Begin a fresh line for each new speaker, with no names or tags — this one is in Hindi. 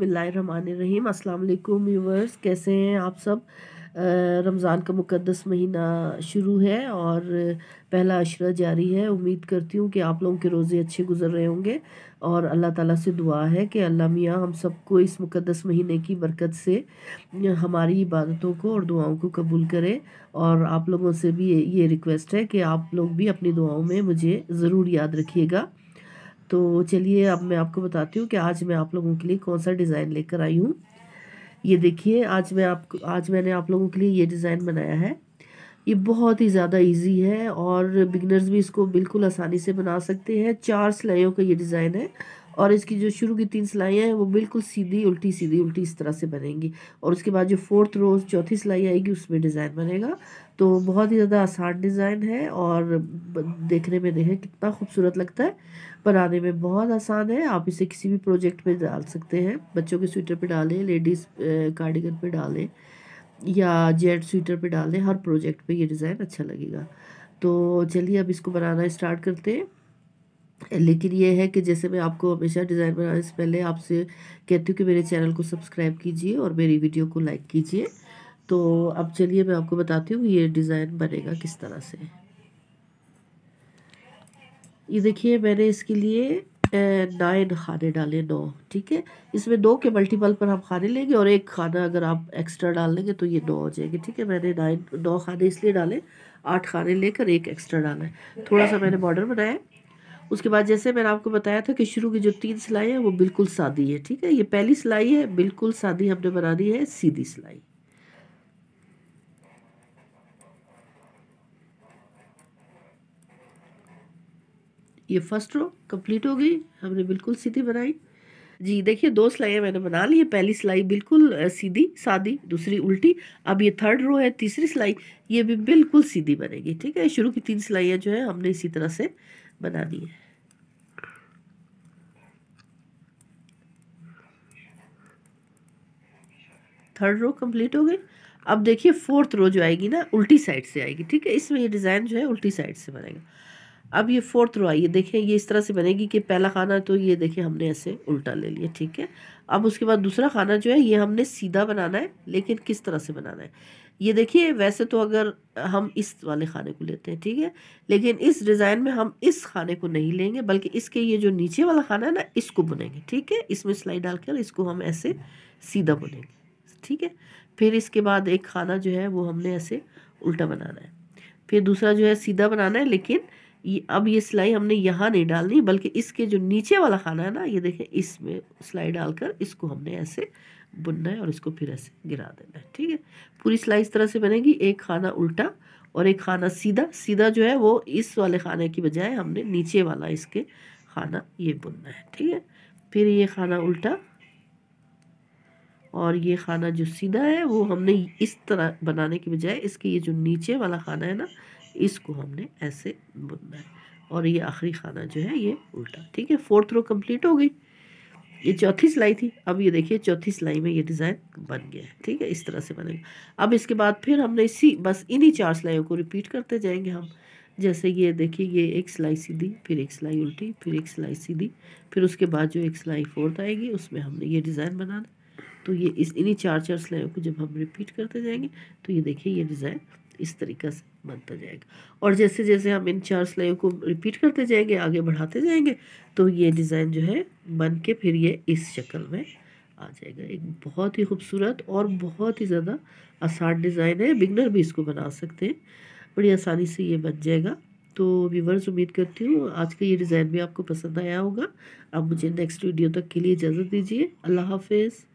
बसमीम अस्सलाम वालेकुम व्यूवर्स कैसे हैं आप सब रमज़ान का मुकदस महीना शुरू है और पहला अशरा जारी है उम्मीद करती हूँ कि आप लोगों के रोज़े अच्छे गुजर रहे होंगे और अल्लाह ताला से दुआ है कि अल्लाह मियाँ हम सबको इस मुकदस महीने की बरकत से हमारी इबादतों को और दुआओं को कबूल करे और आप लोगों से भी ये रिक्वेस्ट है कि आप लोग भी अपनी दुआओं में मुझे ज़रूर याद रखिएगा तो चलिए अब मैं आपको बताती हूँ कि आज मैं आप लोगों के लिए कौन सा डिज़ाइन लेकर आई हूँ ये देखिए आज मैं आप आज मैंने आप लोगों के लिए ये डिज़ाइन बनाया है ये बहुत ही ज़्यादा इजी है और बिगनर्स भी इसको बिल्कुल आसानी से बना सकते हैं चार सिलाइयों का ये डिज़ाइन है और इसकी जो शुरू की तीन सिलाइयाँ हैं वो बिल्कुल सीधी उल्टी सीधी उल्टी इस तरह से बनेंगी और उसके बाद जो फोर्थ रोज चौथी सिलाई आएगी उसमें डिज़ाइन बनेगा तो बहुत ही ज़्यादा आसान डिज़ाइन है और देखने में देखें कितना खूबसूरत लगता है बनाने में बहुत आसान है आप इसे किसी भी प्रोजेक्ट पर डाल सकते हैं बच्चों के स्वेटर पर डालें लेडीज़ कार्डिगन पर डालें या जेंट स्वेटर पर डालें हर प्रोजेक्ट पर ये डिज़ाइन अच्छा लगेगा तो चलिए अब इसको बनाना स्टार्ट करते हैं लेकिन ये है कि जैसे मैं आपको हमेशा डिज़ाइन बनाने से पहले आपसे कहती हूँ कि मेरे चैनल को सब्सक्राइब कीजिए और मेरी वीडियो को लाइक कीजिए तो अब चलिए मैं आपको बताती हूँ ये डिज़ाइन बनेगा किस तरह से ये देखिए मैंने इसके लिए नाइन खाने डाले नौ ठीक है इसमें दो के मल्टीपल पर हम खाने लेंगे और एक खाना अगर आप एक्स्ट्रा डाल लेंगे तो ये नौ हो जाएंगे ठीक है मैंने नाइन नौ खाने इसलिए डाले आठ खाने लेकर एक एक्स्ट्रा डाला है थोड़ा सा मैंने बॉर्डर बनाया उसके बाद जैसे मैंने आपको बताया था कि शुरू की जो तीन सिलाई है वो बिल्कुल सादी है ठीक है ये पहली सिलाई है बिल्कुल सादी हमने बनानी है सीधी सिलाई ये फर्स्ट रो कंप्लीट हो गई हमने बिल्कुल सीधी बनाई जी देखिए दो सिलाइयाँ मैंने बना ली है पहली सिलाई बिल्कुल सीधी सादी दूसरी उल्टी अब ये थर्ड रो है तीसरी सिलाई ये भी बिल्कुल सीधी बनेगी ठीक है शुरू की तीन सिलाइयाँ जो है हमने इसी तरह से बना दिए थर्ड रो कंप्लीट हो गई अब देखिए फोर्थ रो जो आएगी ना उल्टी साइड से आएगी ठीक है इसमें ये डिज़ाइन जो है उल्टी साइड से बनेगा अब ये फोर्थ रो आई है देखें ये इस तरह से बनेगी कि पहला खाना तो ये देखें हमने ऐसे उल्टा ले लिया ठीक है अब उसके बाद दूसरा खाना जो है ये हमने सीधा बनाना है लेकिन किस तरह से बनाना है ये देखिए वैसे तो अगर हम इस वाले खाने को लेते हैं ठीक है लेकिन इस डिज़ाइन में हम इस खाने को नहीं लेंगे बल्कि इसके ये जो नीचे वाला खाना है ना इसको बुनेंगे ठीक है इसमें सिलाई डालकर इसको हम ऐसे सीधा बुनेंगे ठीक है फिर इसके बाद एक खाना जो है वो हमने ऐसे उल्टा बनाना है फिर दूसरा जो है सीधा बनाना है लेकिन ये अब ये सिलाई हमने यहाँ नहीं डालनी बल्कि इसके जो नीचे वाला खाना है ना ये देखें इसमें सिलाई डालकर इसको हमने ऐसे बुनना है और इसको फिर ऐसे गिरा देना है ठीक है पूरी सिलाई इस तरह से बनेगी एक खाना उल्टा और एक खाना सीधा सीधा जो है वो इस वाले खाने की बजाय हमने नीचे वाला इसके खाना ये बुनना है ठीक है फिर ये खाना उल्टा और ये खाना जो सीधा है वो हमने इस तरह बनाने की बजाय इसके ये जो नीचे वाला खाना है ना इसको हमने ऐसे बुनना है और ये आखिरी खाना जो है ये उल्टा ठीक है फोर्थ रो कंप्लीट हो गई ये चौथी सिलाई थी अब ये देखिए चौथी सिलाई में ये डिज़ाइन बन गया है ठीक है इस तरह से बनेगा अब इसके बाद फिर हमने इसी बस इन्हीं चार सिलाइयों को रिपीट करते जाएंगे हम जैसे ये देखिए ये एक सिलाई सीधी फिर एक सिलाई उल्टी फिर एक सिलाई सीधी फिर उसके बाद जो एक सिलाई फोर्थ आएगी उसमें हमने ये डिज़ाइन बनाना तो ये इस इन्हीं चार चार सिलाइयों को जब हम रिपीट करते जाएंगे तो ये देखिए ये डिज़ाइन इस तरीक़ा से बनता जाएगा और जैसे जैसे हम इन चार सिलाइयों को रिपीट करते जाएंगे आगे बढ़ाते जाएंगे तो ये डिज़ाइन जो है बन के फिर ये इस शक्ल में आ जाएगा एक बहुत ही खूबसूरत और बहुत ही ज़्यादा आसान डिज़ाइन है बिगनर भी इसको बना सकते हैं बड़ी आसानी से ये बन जाएगा तो व्यूवर्स उम्मीद करती हूँ आज का ये डिज़ाइन भी आपको पसंद आया होगा आप मुझे नेक्स्ट वीडियो तक के लिए इजाज़त दीजिए अल्लाह हाफिज़